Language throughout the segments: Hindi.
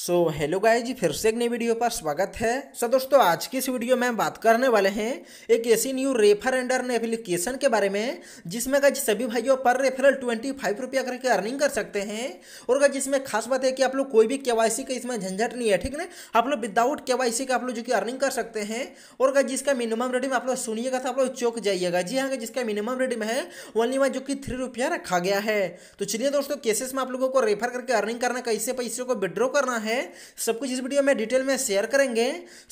सो हेलो गाइज फिर से एक नई वीडियो पर स्वागत है सो so, दोस्तों आज की इस वीडियो में हम बात करने वाले हैं एक ऐसी न्यू रेफर एंडर एप्लीकेशन के बारे में जिसमें गाइज सभी भाइयों पर रेफरल ट्वेंटी फाइव रुपया करके अर्निंग कर सकते हैं और गाइज इसमें खास बात है कि आप लोग कोई भी के का इसमें झंझट नहीं है ठीक है आप लोग विदाउट के का आप लोग जो कि अर्निंग कर सकते हैं और गाइज जिसका मिनिमम रेडिम आप लोग सुनिएगा तो आप लोग चौक जाइएगा जी हाँ जिसका मिनिमम रेडिम है ओनली में जो कि थ्री रुपया रखा गया है तो चलिए दोस्तों केसेस में आप लोगों को रेफर करके अर्निंग करना कैसे पैसे को विड्रॉ करना है है सब कुछ इस वीडियो में डिटेल में शेयर करेंगे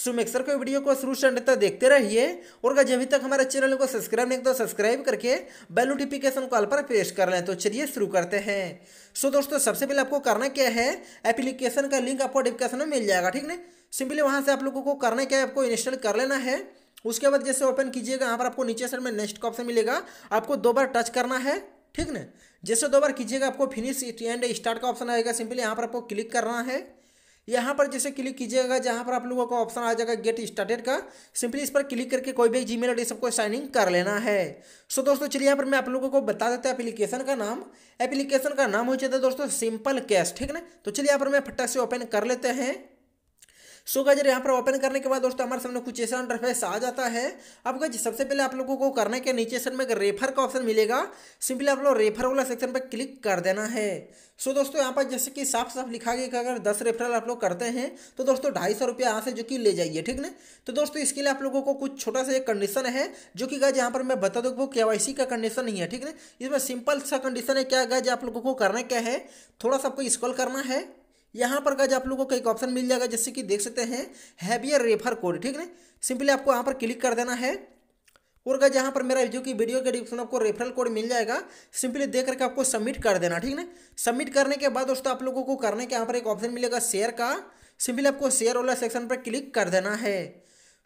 सो मेक्सर को वीडियो को शुरू से अंत तक देखते रहिए और अगर जब तक हमारे चैनल को सब्सक्राइब नहीं तो सब्सक्राइब करके बेल नोटिफिकेशन कॉल पर पेश कर लें तो चलिए शुरू करते हैं सो दोस्तों सबसे पहले आपको करना क्या है एप्लीकेशन का लिंक आपको डिस्क्रिप्शन में मिल जाएगा ठीक है सिंपली वहाँ से आप लोगों को करना क्या है आपको इंस्टॉल कर लेना है उसके बाद जैसे ओपन कीजिएगा यहाँ पर आपको नीचे साइड में नेक्स्ट का ऑप्शन मिलेगा आपको दो बार टच करना है ठीक ना जैसे दो बार कीजिएगा आपको फिनिश एंड स्टार्ट का ऑप्शन आएगा सिंपली यहाँ पर आपको क्लिक करना है यहाँ पर जैसे क्लिक कीजिएगा जहाँ पर आप लोगों का ऑप्शन आ जाएगा गेट स्टार्टेड का सिंपली इस पर क्लिक करके कोई भी जी मेल आई सबको साइन इन कर लेना है सो दोस्तों चलिए यहाँ पर मैं आप लोगों को बता देता हूँ एप्लीकेशन का नाम एप्लीकेशन का नाम हो जाता है दोस्तों सिंपल कैश ठीक है ना तो चलिए यहाँ पर मैं फट्टा से ओपन कर लेते हैं सो गाइज यहाँ पर ओपन करने के बाद दोस्तों हमारे सामने कुछ ऐसा इंटरफेस आ जाता है अब गज सबसे पहले आप लोगों को करने के नीचे सेक्शन में एक रेफर का ऑप्शन मिलेगा सिंपली आप लोग रेफर वाला सेक्शन पर क्लिक कर देना है सो दोस्तों यहाँ पर जैसे कि साफ साफ लिखा गया कि अगर दस रेफरल आप लोग करते हैं तो दोस्तों ढाई सौ रुपया यहाँ से जो कि ले जाइए ठीक ना तो दोस्तों इसके लिए आप लोगों को कुछ छोटा सा एक कंडीशन है जो कि गाज यहाँ पर मैं बता दूँ वो के का कंडीशन नहीं है ठीक ना इसमें सिंपल सा कंडीशन है क्या गज आप लोगों को करना क्या है थोड़ा सा आपको स्कॉल करना है यहाँ पर गज आप लोगों को एक ऑप्शन मिल जाएगा जैसे कि देख सकते हैं हैवियर रेफर कोड ठीक है सिंपली आपको यहाँ पर क्लिक कर देना है और गज यहाँ पर मेरा जो कि वीडियो के डिस्क्रिप्शन आपको रेफरल कोड मिल जाएगा सिंपली देख करके आपको सबमिट कर देना ठीक है सबमिट करने के बाद दोस्तों आप लोगों को करने के यहाँ पर एक ऑप्शन मिलेगा शेयर का सिंपली आपको शेयर वाला सेक्शन पर क्लिक कर देना है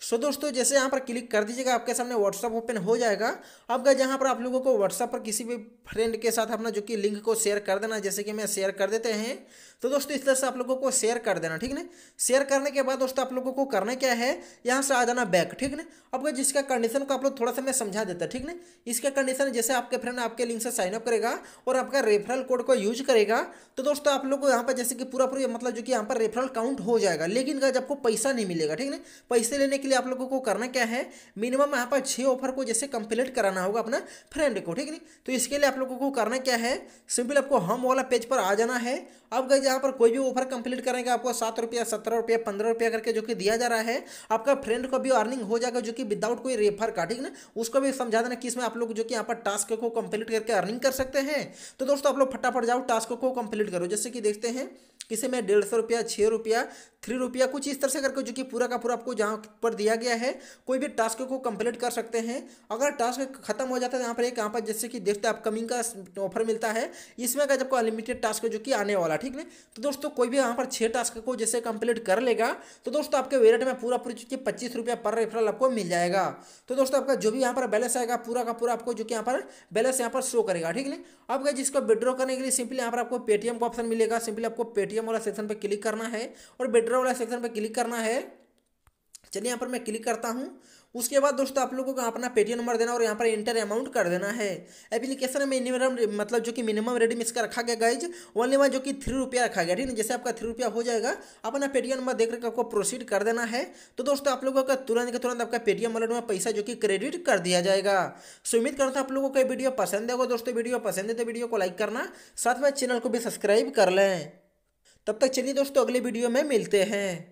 सो दोस्तों जैसे यहाँ पर क्लिक कर दीजिएगा आपके सामने व्हाट्सअप ओपन हो जाएगा अब गए जहाँ पर आप लोगों को व्हाट्सअप पर किसी भी फ्रेंड के साथ अपना जो कि लिंक को शेयर कर देना जैसे कि मैं शेयर कर देते हैं तो दोस्तों इस तरह से आप लोगों को शेयर कर देना ठीक है शेयर करने के बाद दोस्तों आप लोगों को करना क्या है यहाँ से आ जाना बैक ठीक ना आपको जिसका कंडीशन को आप लोग थोड़ा सा मैं समझा देता ठीक ना इसका कंडीशन जैसे आपके फ्रेंड आपके लिंक से साइनअप करेगा और आपका रेफरल कोड को यूज करेगा तो दोस्तों आप लोग को यहाँ पर जैसे कि पूरा पूरी मतलब जो कि यहाँ पर रेफरल काउंट हो जाएगा लेकिन आपको पैसा नहीं मिलेगा ठीक ना पैसे लेने के लिए आप लोगों को करना क्या है मिनिमम यहाँ पर छः ऑफर को जैसे कंप्लीट कराना होगा अपना फ्रेंड को ठीक है तो इसके लिए आप लोगों को करना क्या है सिंपल आपको हम वाला पेज पर आ जाना है अब गए यहाँ पर कोई भी ऑफर कंप्लीट करेंगे आपको सात रुपया सत्रह रुपया पंद्रह रुपया करके जो कि दिया जा रहा है आपका फ्रेंड को भी अर्निंग हो जाएगा जो कि विदाउट कोई रेफर का ठीक ना उसको भी समझा देना कि इसमें आप लोग जो कि यहाँ पर टास्क को कंप्लीट करके अर्निंग कर सकते हैं तो दोस्तों आप लोग फटाफट जाओ टास्क को कंप्लीट करो जैसे कि देखते हैं किसी में डेढ़ सौ रुपया छः रुपया थ्री रुपया कुछ इस तरह से करके जो कि पूरा का पूरा आपको जहाँ पर दिया गया है कोई भी टास्क को कंप्लीट कर सकते हैं अगर टास्क खत्म हो जाता है यहाँ पर एक यहाँ पर जैसे कि देखते हैं अपकमिंग का ऑफर मिलता है इसमें का आपको अनलिमिटेड टास्क जो कि आने वाला ठीक है तो दोस्तों कोई भी यहाँ पर छः टास्क को जैसे कंप्लीट कर लेगा तो दोस्तों आपके वेरेट में पूरा पूरी चूँकि पच्चीस रुपया पर रेफरल आपको मिल जाएगा तो दोस्तों आपका जो भी यहाँ पर बैलेंस आएगा पूरा का पूरा आपको जो कि यहाँ पर बैलेंस यहाँ पर शो करेगा ठीक है अब जिसको विड्रॉ करने के लिए सिंपली यहाँ पर आपको पेटीएम का ऑप्शन मिलेगा सिंपली आपको पेटीएम मीडियम वाला सेक्शन पर क्लिक करना है और बेटर वाला सेक्शन पर क्लिक करना है चलिए यहाँ पर मैं क्लिक करता हूँ उसके बाद दोस्तों आप लोगों को अपना पेटीएम नंबर देना और यहाँ पर इंटर अमाउंट कर देना है एप्लीकेशन में मिनिमम मतलब जो कि मिनिमम रेडिम इसका रखा गया गाइज ओनली वन जो कि थ्री रुपया रखा गया ठीक है जैसे आपका थ्री रुपया हो जाएगा अपना पेटीएम नंबर देख करके आपको प्रोसीड कर देना है तो दोस्तों आप लोगों का तुरंत के तुरंत आपका पेटीएम वॉलेट में पैसा जो कि क्रेडिट कर दिया जाएगा सो उम्मीद करता हूँ आप लोगों को वीडियो पसंद है दोस्तों वीडियो पसंद है तो वीडियो को लाइक करना साथ में चैनल को भी सब्सक्राइब कर लें तब तक चलिए दोस्तों अगले वीडियो में मिलते हैं